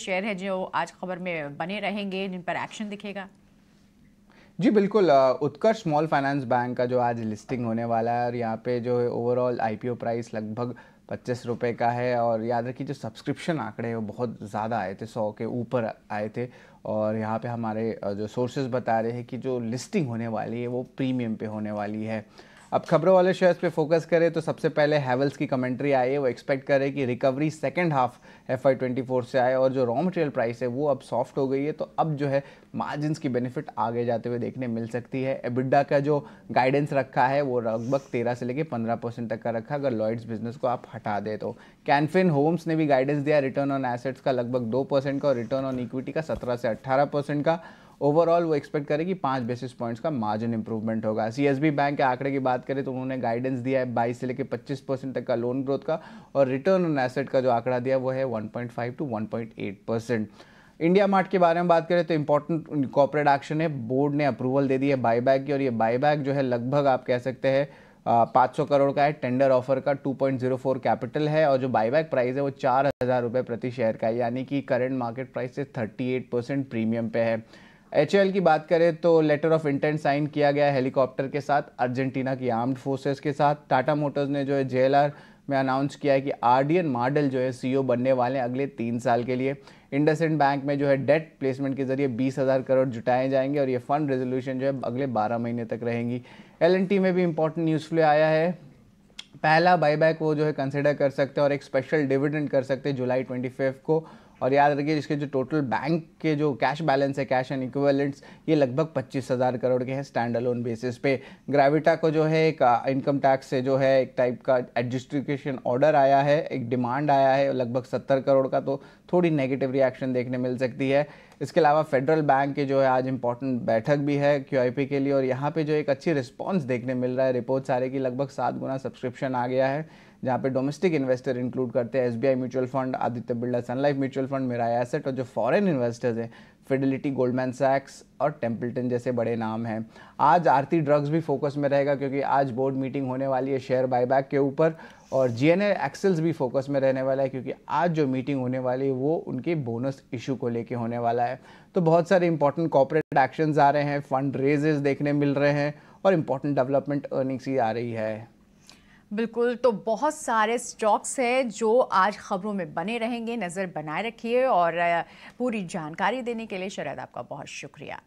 share है जो आज खबर में बने रहेंगे जिन पर एक्शन दिखेगा जी बिल्कुल उत्कर्ष स्मॉल फाइनेंस बैंक का जो आज लिस्टिंग होने वाला है और यहाँ पे जो है ओवरऑल आईपीओ प्राइस लगभग पच्चीस रुपये का है और याद रखिए जो सब्सक्रिप्शन आंकड़े हैं वो बहुत ज़्यादा आए थे सौ के ऊपर आए थे और यहाँ पे हमारे जो सोर्सेज बता रहे हैं कि जो लिस्टिंग होने वाली है वो प्रीमियम पे होने वाली है अब खबरों वाले शेयर्स पे फोकस करें तो सबसे पहले हैवल्स की कमेंट्री आई है वो एक्सपेक्ट करें कि recovery second half F Y twenty four से आए और जो रॉ मटेरियल प्राइस है वो अब सॉफ्ट हो गई है तो अब जो है मार्जिन की बेनिफिट आगे जाते हुए देखने मिल सकती है एबिडा का जो गाइडेंस रखा है वो लगभग तेरह से लेकर पंद्रह परसेंट तक का रखा अगर लॉयड्स बिजनेस को आप हटा दें तो कैनफिन होम्स ने भी गाइडेंस दिया रिटर्न ऑन एसेट्स का लगभग दो परसेंट का और रिटर्न ऑन इक्विटी का सत्रह से अट्ठारह परसेंट का ओवरऑल वो एक्सपेक्ट करें कि पाँच बेसिस पॉइंट्स का मार्जिन इंप्रूवमेंट होगा सी बैंक के आंकड़े की बात करें तो उन्होंने गाइडेंस दिया है बाईस से लेकर पच्चीस परसेंट तक का लोन ग्रोथ का और रिटर्न ऑन एसेट का जो आंकड़ा दिया वो है one two one percent India mart के बारे में बात करें तो इंपॉर्टेंट कॉपरेट एक्शन है बोर्ड ने अप्रूवल दे दी है बाईबैक की और ये बाईबैक जो है लगभग आप कह सकते हैं पाँच सौ करोड़ का है टेंडर ऑफर का 2.04 कैपिटल है और जो बाईबैक प्राइस है वो चार हज़ार रुपये प्रति शेयर का है यानी कि करंट मार्केट प्राइस से 38 परसेंट प्रीमियम पे है एच की बात करें तो लेटर ऑफ इंटेंट साइन किया गया हेलीकॉप्टर के साथ अर्जेंटीना की आर्म्ड फोर्सेस के साथ टाटा मोटर्स ने जो है जे में अनाउंस किया है कि आर मॉडल जो है सी e बनने वाले हैं अगले तीन साल के लिए इंडसेंड बैंक में जो है डेट प्लेसमेंट के जरिए बीस हज़ार करोड़ जुटाए जाएंगे और ये फंड रेजोल्यूशन जो है अगले बारह महीने तक रहेंगी एल में भी इंपॉर्टेंट न्यूज़ फ्लो आया है पहला बाईबैक वो जो है कंसिडर कर सकते हैं और एक स्पेशल डिविडेंड कर सकते हैं जुलाई ट्वेंटी को और याद रखिए इसके जो टोटल बैंक के जो कैश बैलेंस है कैश एंड इक्वेलेंट्स ये लगभग पच्चीस हज़ार करोड़ के हैं स्टैंड अलोन बेसिस पे ग्राविटा को जो है एक इनकम टैक्स से जो है एक टाइप का एडजस्टिफिकेशन ऑर्डर आया है एक डिमांड आया है लगभग सत्तर करोड़ का तो थोड़ी नेगेटिव रिएक्शन देखने मिल सकती है इसके अलावा फेडरल बैंक की जो है आज इंपॉर्टेंट बैठक भी है क्यू के लिए और यहाँ पे जो एक अच्छी रिस्पॉन्स देखने मिल रहा है रिपोर्ट सारे की लगभग सात गुना सब्सक्रिप्शन आ गया है जहाँ पे डोमेस्टिक इन्वेस्टर इंक्लूड करते हैं S mutual fund Aditya Birla sun life mutual fund Mirae asset और जो फॉरेन इन्वेस्टर्स हैं फेडिलिटी गोल्डमैन सैक्स और टेम्पल्टन जैसे बड़े नाम हैं आज आरती ड्रग्स भी फोकस में रहेगा क्योंकि आज बोर्ड मीटिंग होने वाली है शेयर बायबैक के ऊपर और जी एन एक्सेल्स भी फोकस में रहने वाला है क्योंकि आज जो मीटिंग होने वाली है वो उनके बोनस इशू को लेके होने वाला है तो बहुत सारे इंपॉर्टेंट कॉपरेट एक्शंस आ रहे हैं फंड रेजेस देखने मिल रहे हैं और इम्पॉर्टेंट डेवलपमेंट अर्निंग्स ही आ रही है बिल्कुल तो बहुत सारे स्टॉक्स हैं जो आज खबरों में बने रहेंगे नज़र बनाए रखिए और पूरी जानकारी देने के लिए शरद आपका बहुत शुक्रिया